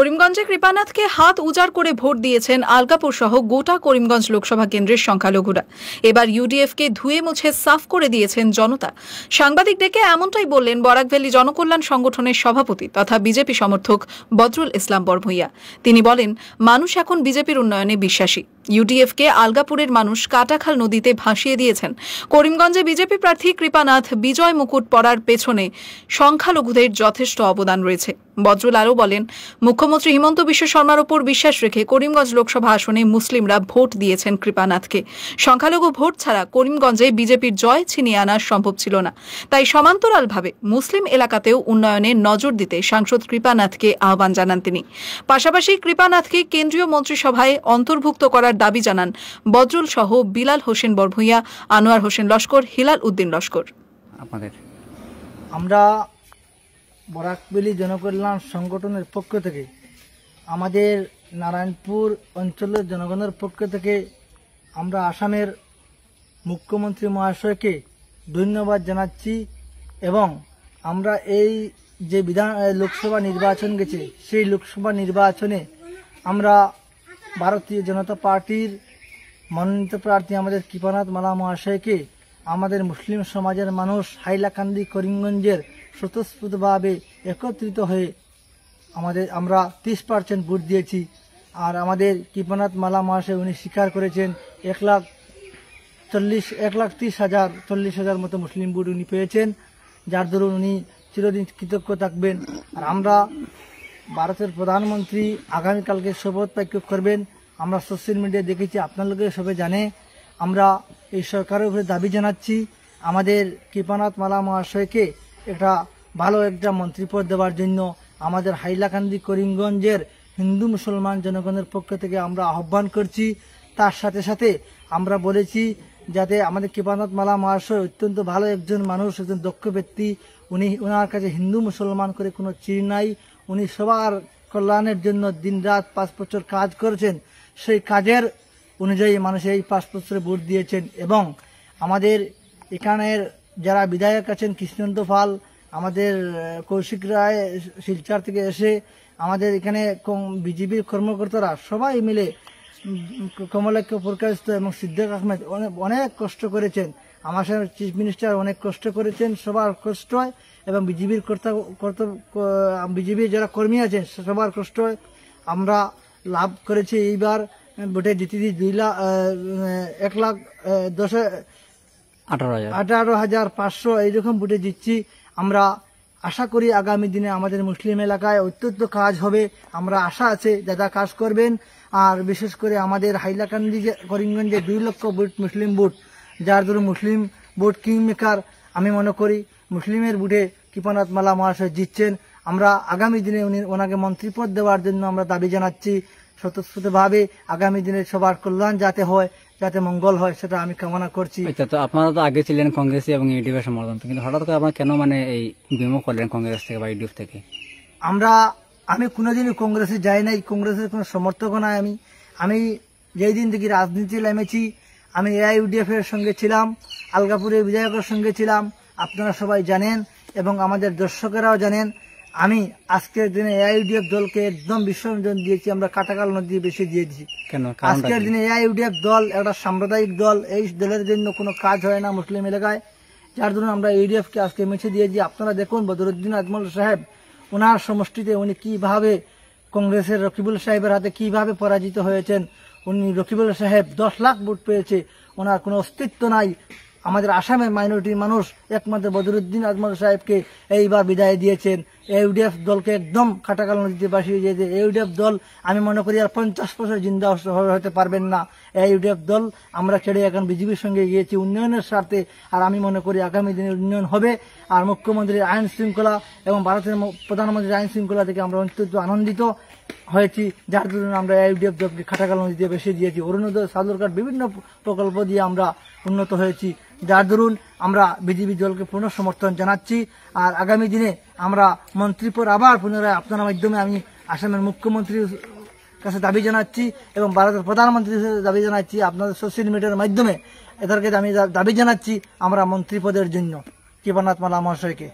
করিমগঞ্জে কৃপানাথকে হাত উজাড় করে ভোট দিয়েছেন আলকাপুর সহ গোটা করিমগঞ্জ লোকসভা কেন্দ্রের সংখ্যালঘুরা এবার ইউডিএফকে ধুয়ে মুছে সাফ করে দিয়েছেন জনতা সাংবাদিক ডেকে এমনটাই বললেন বরাকভ্যালি জনকল্যাণ সংগঠনের সভাপতি তথা বিজেপি সমর্থক বদরুল ইসলাম বরভুইয়া তিনি বলেন মানুষ এখন বিজেপির উন্নয়নে বিশ্বাসী ইউডিএফকে আলগাপুরের মানুষ কাটাখাল নদীতে ভাসিয়ে দিয়েছেন করিমগঞ্জে বিজেপি প্রার্থী কৃপানাথ বিজয় মুকুট পড়ার পেছনে সংখ্যালঘুদের যথেষ্ট অবদান রয়েছে বজ্রুল আরও বলেন মুখ্যমন্ত্রী হিমন্ত বিশ্ব শর্মার ওপর বিশ্বাস রেখে করিমগঞ্জ লোকসভা আসনে মুসলিমরা ভোট দিয়েছেন কৃপানাথকে সংখ্যালঘু ভোট ছাড়া করিমগঞ্জে বিজেপির জয় ছিনিয়ে আনা সম্ভব ছিল না তাই সমান্তরালভাবে মুসলিম এলাকাতেও উন্নয়নে নজর দিতে সাংসদ কৃপানাথকে আহ্বান জানান তিনি পাশাপাশি কৃপানাথকে কেন্দ্রীয় মন্ত্রিসভায় অন্তর্ভুক্ত করার দাবি জানান বজরুল সহ বিলাল হোসেন বরভুইয়া আনোয়ার হোসেন লস্কর হিলাল উদ্দিন লস্কর আমাদের আমরা বরাকবেলি জনকল্যাণ সংগঠনের পক্ষ থেকে আমাদের নারায়ণপুর অঞ্চলের জনগণের পক্ষ থেকে আমরা আসামের মুখ্যমন্ত্রী মহাশয়কে ধন্যবাদ জানাচ্ছি এবং আমরা এই যে বিধান লোকসভা নির্বাচন গেছে সেই লোকসভা নির্বাচনে আমরা ভারতীয় জনতা পার্টির মনোনীত প্রার্থী আমাদের কৃপানাথ মালা মহাশয়কে আমাদের মুসলিম সমাজের মানুষ হাইলাকান্দি করিমগঞ্জের স্বতঃস্ফূর্তভাবে একত্রিত হয়ে আমাদের আমরা তিরিশ পার্সেন্ট ভোট দিয়েছি আর আমাদের কৃপানাথ মালা মহাশয় উনি স্বীকার করেছেন এক লাখ চল্লিশ এক লাখ তিরিশ হাজার চল্লিশ হাজার মতো মুসলিম ভোট উনি পেয়েছেন যার দরুন উনি চিরদিন কৃতজ্ঞ থাকবেন আর আমরা ভারতের প্রধানমন্ত্রী আগামীকালকে শপথ বাক্য করবেন আমরা সোশ্যাল মিডিয়া দেখেছি আপনাদেরকে সবাই জানে আমরা এই সরকারের উপরে দাবি জানাচ্ছি আমাদের কৃপানাথ মালা মহাশয়কে একটা ভালো একটা মন্ত্রীপদ দেওয়ার জন্য আমাদের হাইলাকান্দি করিমগঞ্জের হিন্দু মুসলমান জনগণের পক্ষ থেকে আমরা আহ্বান করছি তার সাথে সাথে আমরা বলেছি যাতে আমাদের কৃপানাথ মালা মহাশয় অত্যন্ত ভালো একজন মানুষ একজন দক্ষ ব্যক্তি উনি ওনার কাছে হিন্দু মুসলমান করে কোনো চির নাই উনি সবার কল্যাণের জন্য দিনরাত পাঁচ বছর কাজ করেছেন সেই কাজের অনুযায়ী মানুষ এই পাঁচ বছরে ভোট দিয়েছেন এবং আমাদের এখানের যারা বিধায়ক আছেন কৃষ্ণন্দ পাল আমাদের কৌশিক রায় শিলচর থেকে এসে আমাদের এখানে বিজেপির কর্মকর্তারা সবাই মিলে কমলাক্ষ প্রকাশিত এবং সিদ্দিক আহমেদ অনেক কষ্ট করেছেন আমার সাথে চিফ মিনিস্টার অনেক কষ্ট করেছেন সবার কষ্ট হয় এবং বিজেপির কর্তা কর্তা বিজেপির যারা কর্মী আছেন সবার কষ্ট হয় আমরা লাভ করেছি এইবার ভোটে দিই দুই লাখ এক লাখ দশ আঠারো হাজার পাঁচশো এইরকম ভোটে জিতছি আমরা আশা করি আগামী দিনে আমাদের মুসলিম এলাকায় অত্যন্ত কাজ হবে আমরা আশা আছে দাদা কাজ করবেন আর বিশেষ করে আমাদের হাইলাকান্দি করিমগঞ্জে দুই লক্ষ বুট মুসলিম বুট যার দরুন মুসলিম বোর্ড কিং মেকার আমি মনে করি মুসলিমের বুটে কৃপানাথ মালা মহাশয় জিতছেন আমরা আগামী দিনে উনি ওনাকে মন্ত্রীপদ দেওয়ার জন্য আমরা দাবি জানাচ্ছি স্বতঃস্ফূতভাবে আগামী দিনে সবার কল্যাণ যাতে হয় যাতে মঙ্গল হয় সেটা আমি কামনা করছি আচ্ছা, তো আপনারা তো আগে ছিলেন কংগ্রেস এবং ইউডিএফের সমর্থন কিন্তু হঠাৎ করে আপনারা কেন মানে এই বিমুখ করলেন কংগ্রেস থেকে বা ইউডিএফ থেকে আমরা আমি কোনোদিনই কংগ্রেসে যাই নাই কংগ্রেসের কোনো সমর্থক নাই আমি আমি যেই দিন থেকে রাজনীতি নেমেছি আমি এআইউডিএফের সঙ্গে ছিলাম আলগাপুরের বিধায়কের সঙ্গে ছিলাম আপনারা সবাই জানেন এবং আমাদের দর্শকেরাও জানেন আমি আজকের দিনে এআইউডিএফ দলকে একদম বিসর্জন দিয়েছি আমরা কাটাকাল নদী বেশি দিয়েছি কেন আজকের দিনে এআইউডিএফ দল একটা সাম্প্রদায়িক দল এই দলের জন্য কোনো কাজ হয় না মুসলিম এলাকায় যার জন্য আমরা ইউডিএফকে আজকে মিছে দিয়েছি আপনারা দেখুন বদরুদ্দিন আজমল সাহেব ওনার সমষ্টিতে উনি কিভাবে কংগ্রেসের রকিবুল সাহেবের হাতে কিভাবে পরাজিত হয়েছেন উনি রকিবুল সাহেব দশ লাখ ভোট পেয়েছে ওনার কোনো অস্তিত্ব নাই আমাদের আসামের মাইনরিটির মানুষ একমাত্র বদরুদ্দিন আজমল সাহেবকে এইবার বিদায় দিয়েছেন এউডিএফ দলকে একদম কাটাকাল নদীতে বাসিয়ে যে এউডিএফ দল আমি মনে করি আর পঞ্চাশ বছর জিন্দা হতে পারবেন না এউডিএফ দল আমরা ছেড়ে এখন বিজেপির সঙ্গে গিয়েছি উন্নয়নের স্বার্থে আর আমি মনে করি আগামী দিনে উন্নয়ন হবে আর মুখ্যমন্ত্রীর আইন শৃঙ্খলা এবং ভারতের প্রধানমন্ত্রীর আইন শৃঙ্খলা থেকে আমরা অত্যন্ত আনন্দিত হয়েছি যার জন্য আমরা এউডিএফ দলকে খাটাকালো নদীতে বেসে দিয়েছি অরুণোদয় সরকার বিভিন্ন প্রকল্প দিয়ে আমরা উন্নত হয়েছি যার দরুন আমরা বিজেপি দলকে পূর্ণ সমর্থন জানাচ্ছি আর আগামী দিনে আমরা পর আবার পুনরায় আপনার মাধ্যমে আমি আসামের মুখ্যমন্ত্রীর কাছে দাবি জানাচ্ছি এবং ভারতের প্রধানমন্ত্রীর দাবি জানাচ্ছি আপনাদের সোশ্যাল মিডিয়ার মাধ্যমে এদেরকে আমি দাবি জানাচ্ছি আমরা মন্ত্রী পদের জন্য কৃপানাথ মালা মহাশয়কে